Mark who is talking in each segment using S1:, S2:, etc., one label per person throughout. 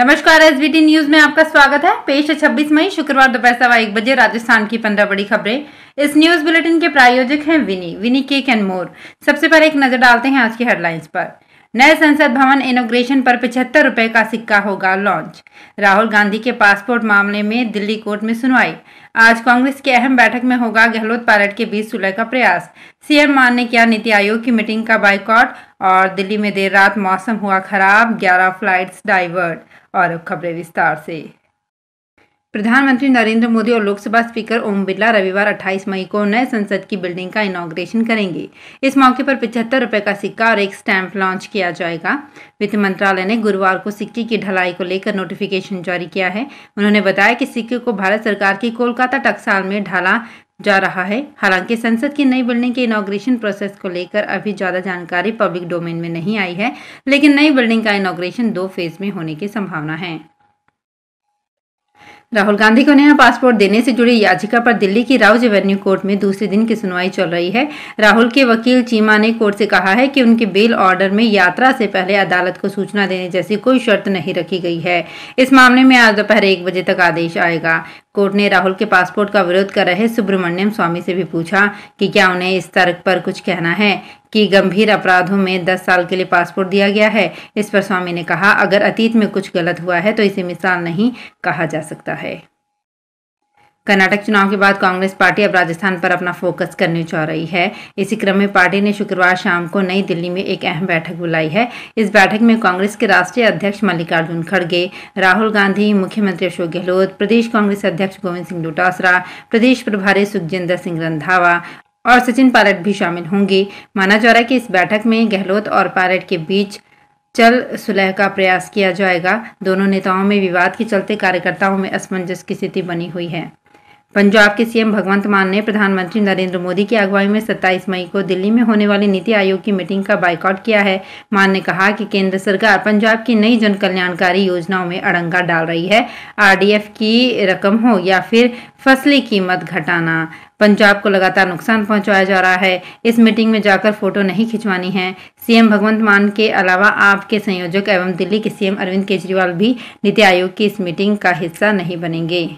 S1: नमस्कार S B news में आपका स्वागत है पेश है 26 मई शुक्रवार दोपहर सवा एक बजे राजस्थान की पंद्रह बड़ी खबरें इस न्यूज बुलेटिन के प्रायोजक हैं विनी विनी केक एंड मोर सबसे पहले एक नजर डालते हैं आज की हेडलाइंस पर नए संसद भवन इनोग्रेशन पर पिछहत्तर रुपए का सिक्का होगा लॉन्च राहुल गांधी के पासपोर्ट मामले में दिल्ली कोर्ट में सुनवाई आज कांग्रेस की अहम बैठक में होगा गहलोत पायलट के बीच सुलह का प्रयास सीएम मान ने किया नीति आयोग की मीटिंग का बाइकॉट और दिल्ली में देर रात मौसम हुआ खराब ग्यारह flights divert Olha o cabreiro Starcy. प्रधानमंत्री नरेंद्र मोदी और लोकसभा स्पीकर ओम बिरला रविवार 28 मई को नए संसद की बिल्डिंग का इनाग्रेशन करेंगे इस मौके पर पिछहत्तर रुपए का सिक्का और एक स्टैंप लॉन्च किया जाएगा वित्त मंत्रालय ने गुरुवार को सिक्के की ढलाई को लेकर नोटिफिकेशन जारी किया है उन्होंने बताया कि सिक्के को भारत सरकार की कोलकाता टकसाल में ढाला जा रहा है हालांकि संसद की नई बिल्डिंग के इनाग्रेशन प्रोसेस को लेकर अभी ज़्यादा जानकारी पब्लिक डोमेन में नहीं आई है लेकिन नई बिल्डिंग का इनाग्रेशन दो फेज में होने की संभावना है राहुल गांधी को नया पासपोर्ट देने से जुड़ी याचिका पर दिल्ली की राउज एवेन्यू कोर्ट में दूसरे दिन की सुनवाई चल रही है राहुल के वकील चीमा ने कोर्ट से कहा है कि उनके बेल ऑर्डर में यात्रा से पहले अदालत को सूचना देने जैसी कोई शर्त नहीं रखी गई है इस मामले में आज दोपहर एक बजे तक आदेश आएगा कोर्ट ने राहुल के पासपोर्ट का विरोध कर रहे सुब्रमण्यम स्वामी से भी पूछा कि क्या उन्हें इस तर्क पर कुछ कहना है कि गंभीर अपराधों में 10 साल के लिए पासपोर्ट दिया गया है इस पर स्वामी ने कहा अगर अतीत में कुछ गलत हुआ है तो इसे मिसाल नहीं कहा जा सकता है कर्नाटक चुनाव के बाद कांग्रेस पार्टी अब राजस्थान पर अपना फोकस करने जा रही है इसी क्रम में पार्टी ने शुक्रवार शाम को नई दिल्ली में एक अहम बैठक बुलाई है इस बैठक में कांग्रेस के राष्ट्रीय अध्यक्ष मल्लिकार्जुन खड़गे राहुल गांधी मुख्यमंत्री अशोक गहलोत प्रदेश कांग्रेस अध्यक्ष गोविंद सिंह डोटासरा प्रदेश प्रभारी सुखजिंदर सिंह रंधावा और सचिन पायलट भी शामिल होंगे माना जा रहा है कि इस बैठक में गहलोत और पायलट के बीच चल सुलह का प्रयास किया जाएगा दोनों नेताओं में विवाद के चलते कार्यकर्ताओं में असमंजस की स्थिति बनी हुई है पंजाब के सीएम भगवंत मान ने प्रधानमंत्री नरेंद्र मोदी की अगुवाई में 27 मई को दिल्ली में होने वाली नीति आयोग की मीटिंग का बाइकआउट किया है मान ने कहा कि केंद्र सरकार पंजाब की नई जन कल्याणकारी योजनाओं में अड़ंगा डाल रही है आरडीएफ की रकम हो या फिर फसली कीमत घटाना पंजाब को लगातार नुकसान पहुंचाया जा रहा है इस मीटिंग में जाकर फोटो नहीं खिंचवानी है सीएम भगवंत मान के अलावा आपके संयोजक एवं दिल्ली के सीएम अरविंद केजरीवाल भी नीति आयोग की इस मीटिंग का हिस्सा नहीं बनेंगे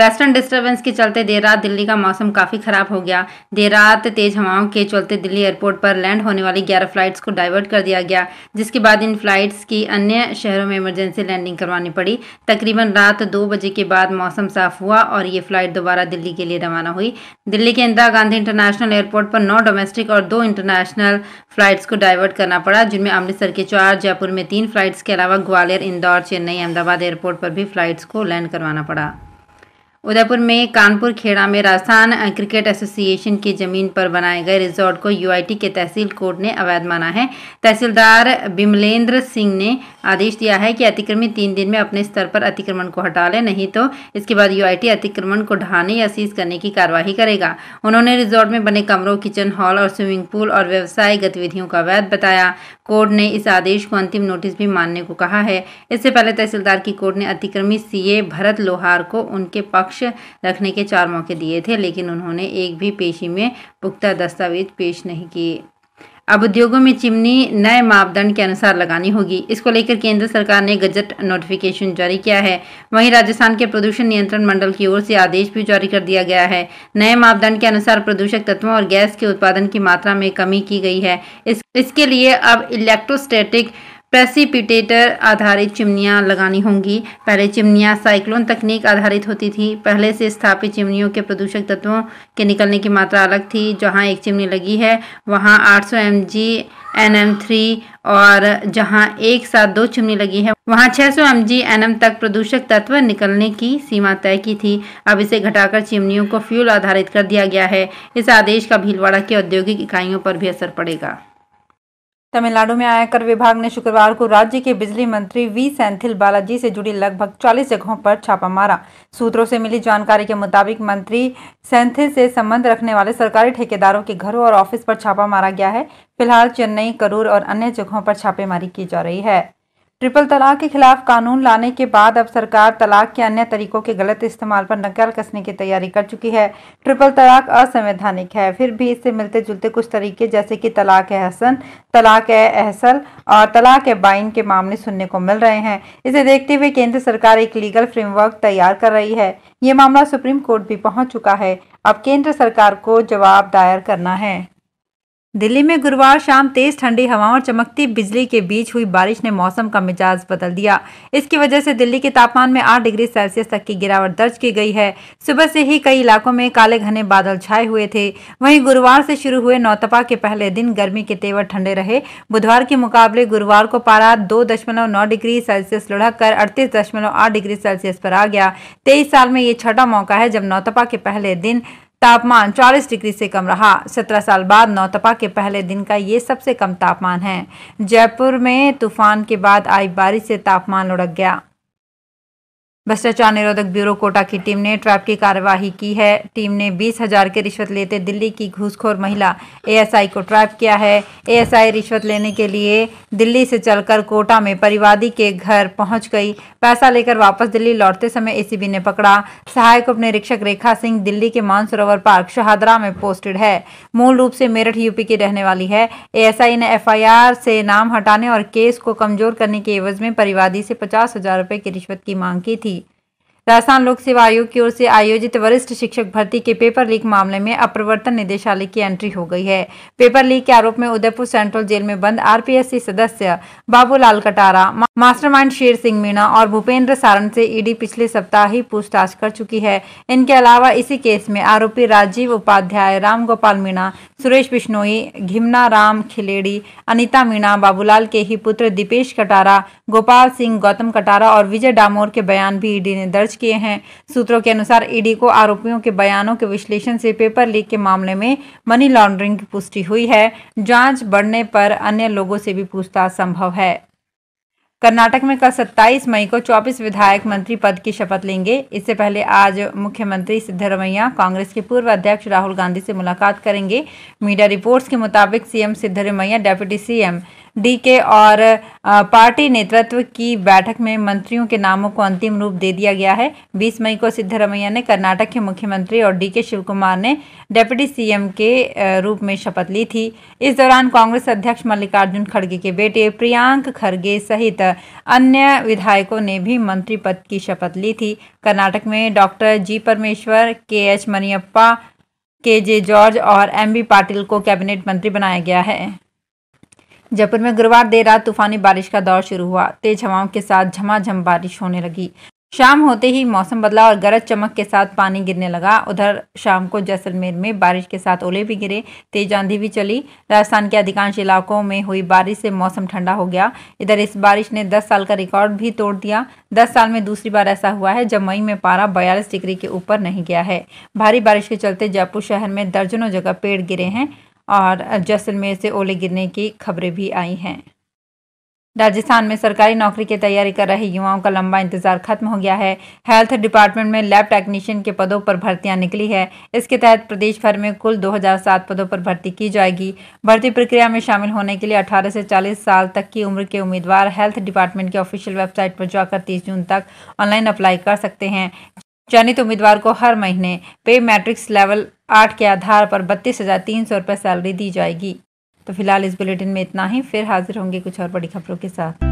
S1: वेस्टर्न डिस्टरबेंस के चलते देर रात दिल्ली का मौसम काफ़ी ख़राब हो गया देर रात तेज़ हवाओं के चलते दिल्ली एयरपोर्ट पर लैंड होने वाली ग्यारह फ्लाइट्स को डाइवर्ट कर दिया गया जिसके बाद इन फ्लाइट्स की अन्य शहरों में इमरजेंसी लैंडिंग करवानी पड़ी तकरीबन रात दो बजे के बाद मौसम साफ हुआ और ये फ्लाइट दोबारा दिल्ली के लिए रवाना हुई दिल्ली के इंदिरा गांधी इंटरनेशनल एयरपोर्ट पर नौ डोमेस्टिक और दो इंटरनेशनल फ्लाइट्स को डाइवर्ट करना पड़ा जिनमें अमृतसर के चार जयपुर में तीन फ्लाइट्स के अलावा ग्वालियर इंदौर चेन्नई अहमदाबाद एयरपोर्ट पर भी फ्लाइट्स को लैंड करवाना पड़ा उदयपुर में कानपुर खेड़ा में राजस्थान क्रिकेट एसोसिएशन की जमीन पर बनाए गए रिजॉर्ट को यूआईटी के तहसील कोर्ट ने अवैध माना है तहसीलदार बिमलेंद्र सिंह ने आदेश दिया है कि अतिक्रमी तीन दिन में अपने स्तर पर अतिक्रमण को हटा लें नहीं तो इसके बाद यूआईटी अतिक्रमण को ढहाने या सीज करने की कार्यवाही करेगा उन्होंने रिजॉर्ट में बने कमरों किचन हॉल और स्विमिंग पूल और व्यवसाय गतिविधियों का अवैध बताया कोर्ट ने इस आदेश को अंतिम नोटिस भी मानने को कहा है इससे पहले तहसीलदार की कोर्ट ने अतिक्रमी सीए भरत लोहार को उनके पक्ष समक्ष रखने के चार मौके दिए थे लेकिन उन्होंने एक भी पेशी में पुख्ता दस्तावेज पेश नहीं किए अब उद्योगों में चिमनी नए मापदंड के अनुसार लगानी होगी इसको लेकर केंद्र सरकार ने गजट नोटिफिकेशन जारी किया है वहीं राजस्थान के प्रदूषण नियंत्रण मंडल की ओर से आदेश भी जारी कर दिया गया है नए मापदंड के अनुसार प्रदूषक तत्वों और गैस के उत्पादन की मात्रा में कमी की गई है इस, इसके लिए अब इलेक्ट्रोस्टेटिक प्रेसिपिटेटर आधारित चिमनियाँ लगानी होंगी पहले चिमनियाँ साइक्लोन तकनीक आधारित होती थी पहले से स्थापित चिमनियों के प्रदूषक तत्वों के निकलने की मात्रा अलग थी जहाँ एक चिमनी लगी है वहाँ 800 सौ M G N M three और जहाँ एक साथ दो चिमनी लगी है वहाँ 600 सौ एम जी एन एम तक प्रदूषक तत्व निकलने की सीमा तय की थी अब इसे घटाकर चिमनियों को फ्यूल आधारित कर दिया गया है इस आदेश का भीलवाड़ा की औद्योगिक इकाइयों पर भी असर पड़ेगा तमिलनाडु में आयकर विभाग ने शुक्रवार को राज्य के बिजली मंत्री वी सैंथिल बालाजी से जुड़ी लगभग 40 जगहों पर छापा मारा सूत्रों से मिली जानकारी के मुताबिक मंत्री सैंथिल से संबंध रखने वाले सरकारी ठेकेदारों के घरों और ऑफिस पर छापा मारा गया है फिलहाल चेन्नई करूर और अन्य जगहों पर छापेमारी की जा रही है ट्रिपल तलाक के खिलाफ कानून लाने के बाद अब सरकार तलाक के अन्य तरीकों के गलत इस्तेमाल पर नकल कसने की तैयारी कर चुकी है ट्रिपल तलाक असंवैधानिक है फिर भी इससे मिलते जुलते कुछ तरीके जैसे कि तलाक हसन तलाक एहसल और तलाक ए बाइन के मामले सुनने को मिल रहे हैं इसे देखते हुए केंद्र सरकार एक लीगल फ्रेमवर्क तैयार कर रही है ये मामला सुप्रीम कोर्ट भी पहुँच चुका है अब केंद्र सरकार को जवाब दायर करना है दिल्ली में गुरुवार शाम तेज ठंडी हवाओं और चमकती बिजली के बीच हुई बारिश ने मौसम का मिजाज बदल दिया इसकी वजह से दिल्ली के तापमान में 8 डिग्री सेल्सियस तक की गिरावट दर्ज की गई है सुबह से ही कई इलाकों में काले घने बादल छाए हुए थे वहीं गुरुवार से शुरू हुए नौतपा के पहले दिन गर्मी के तेवर ठंडे रहे बुधवार के मुकाबले गुरुवार को पारा दो डिग्री सेल्सियस लुढ़क कर अड़तीस डिग्री सेल्सियस पर आ गया तेईस साल में ये छठा मौका है जब नौतपा के पहले दिन तापमान 40 डिग्री से कम रहा 17 साल बाद नौतपा के पहले दिन का ये सबसे कम तापमान है जयपुर में तूफान के बाद आई बारिश से तापमान लुढ़क गया भ्रष्टाचार निरोधक ब्यूरो कोटा की टीम ने ट्रैप की कार्यवाही की है टीम ने बीस हजार के रिश्वत लेते दिल्ली की घूसखोर महिला एएसआई को ट्रैप किया है एएसआई रिश्वत लेने के लिए दिल्ली से चलकर कोटा में परिवादी के घर पहुंच गई पैसा लेकर वापस दिल्ली लौटते समय एसीबी ने पकड़ा सहायक उप निरीक्षक रेखा सिंह दिल्ली के मानसरोवर पार्क शहादरा में पोस्टेड है मूल रूप से मेरठ यूपी की रहने वाली है एएसआई ने एफआईआर से नाम हटाने और केस को कमजोर करने के एवज में परिवादी से पचास हजार की रिश्वत की मांग की थी राजस्थान लोक सेवा आयोग की ओर से आयोजित वरिष्ठ शिक्षक भर्ती के पेपर लीक मामले में अप्रवर्तन निदेशालय की एंट्री हो गई है पेपर लीक के आरोप में उदयपुर सेंट्रल जेल में बंद आरपीएससी सदस्य बाबूलाल कटारा मास्टरमाइंड शेर सिंह मीणा और भूपेंद्र सारण से ईडी पिछले सप्ताह ही पूछताछ कर चुकी है इनके अलावा इसी केस में आरोपी राजीव उपाध्याय राम गोपाल मीणा सुरेश बिश्नोई घिमना राम खिलेड़ी अनिता मीणा बाबूलाल के ही पुत्र दीपेश कटारा गोपाल सिंह गौतम कटारा और विजय डामोर के बयान भी ईडी ने दर्ज दर्ज किए हैं सूत्रों के अनुसार ईडी को आरोपियों के बयानों के विश्लेषण से पेपर लीक के मामले में मनी लॉन्ड्रिंग की पुष्टि हुई है जांच बढ़ने पर अन्य लोगों से भी पूछताछ संभव है कर्नाटक में कल 27 मई को 24 विधायक मंत्री पद की शपथ लेंगे इससे पहले आज मुख्यमंत्री सिद्धरमैया कांग्रेस के पूर्व अध्यक्ष राहुल गांधी से मुलाकात करेंगे मीडिया रिपोर्ट्स के मुताबिक CM Siddaramaiah deputy CM DK और पार्टी नेतृत्व की बैठक में मंत्रियों के नामों को अंतिम रूप दे दिया गया है 20 मई को सिद्धरमैया ने कर्नाटक के मुख्यमंत्री और डीके शिवकुमार ने डेप्यूटी सीएम के रूप में शपथ ली थी इस दौरान कांग्रेस अध्यक्ष मल्लिकार्जुन खड़गे के बेटे प्रियांक खड़गे सहित अन्य विधायकों ने भी मंत्री पद की शपथ ली थी कर्नाटक में डॉक्टर जी परमेश्वर के H Muniyappa K J George और एम बी पाटिल को कैबिनेट मंत्री बनाया गया है जयपुर में गुरुवार देर रात तूफानी बारिश का दौर शुरू हुआ तेज हवाओं के साथ झमाझम बारिश होने लगी शाम होते ही मौसम बदला और गरज चमक के साथ पानी गिरने लगा उधर शाम को जैसलमेर में बारिश के साथ ओले भी गिरे तेज आंधी भी चली राजस्थान के अधिकांश इलाकों में हुई बारिश से मौसम ठंडा हो गया इधर इस बारिश ने 10 साल का रिकॉर्ड भी तोड़ दिया 10 साल में दूसरी बार ऐसा हुआ है जब मई में पारा बयालीस डिग्री के ऊपर नहीं गया है भारी बारिश के चलते जयपुर शहर में दर्जनों जगह पेड़ गिरे हैं और जैसलमेर से ओले गिरने की खबरें भी आई हैं राजस्थान में सरकारी नौकरी की तैयारी कर रहे युवाओं का लंबा इंतजार खत्म हो गया है हेल्थ डिपार्टमेंट में लैब टेक्नीशियन के पदों पर भर्तियां निकली है इसके तहत प्रदेश भर में कुल 2007 पदों पर भर्ती की जाएगी भर्ती प्रक्रिया में शामिल होने के लिए 18 से 40 साल तक की उम्र के उम्मीदवार हेल्थ डिपार्टमेंट की ऑफिशियल वेबसाइट पर जाकर तीस जून तक ऑनलाइन अप्लाई कर सकते हैं चयनित उम्मीदवार को हर महीने पे मैट्रिक्स लेवल आठ के आधार पर बत्तीस हज़ार तीन सौ रुपये सैलरी दी जाएगी तो फिलहाल इस बुलेटिन में इतना ही फिर हाजिर होंगे कुछ और बड़ी खबरों के साथ